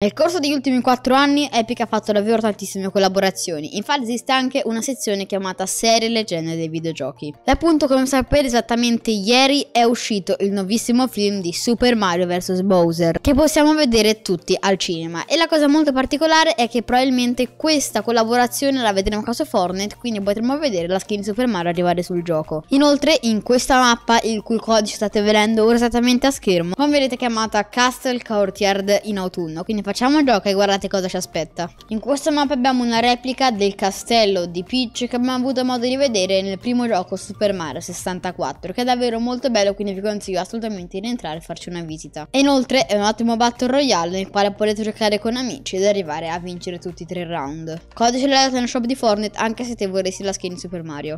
Nel corso degli ultimi 4 anni Epic ha fatto davvero tantissime collaborazioni, infatti esiste anche una sezione chiamata Serie Leggende dei videogiochi. E appunto come sapete esattamente ieri è uscito il nuovissimo film di Super Mario vs Bowser, che possiamo vedere tutti al cinema. E la cosa molto particolare è che probabilmente questa collaborazione la vedremo a caso Fortnite, quindi potremo vedere la skin di Super Mario arrivare sul gioco. Inoltre in questa mappa, il cui codice state vedendo ora esattamente a schermo, come vedete è chiamata Castle Courtyard in autunno, quindi facciamo un gioco e guardate cosa ci aspetta. In questa mappa abbiamo una replica del castello di Peach che abbiamo avuto modo di vedere nel primo gioco Super Mario 64, che è davvero molto bello, quindi vi consiglio assolutamente di entrare e farci una visita. E inoltre è un ottimo Battle Royale nel quale potete giocare con amici ed arrivare a vincere tutti i tre round. Codice della shop di Fortnite anche se te vorresti la skin Super Mario.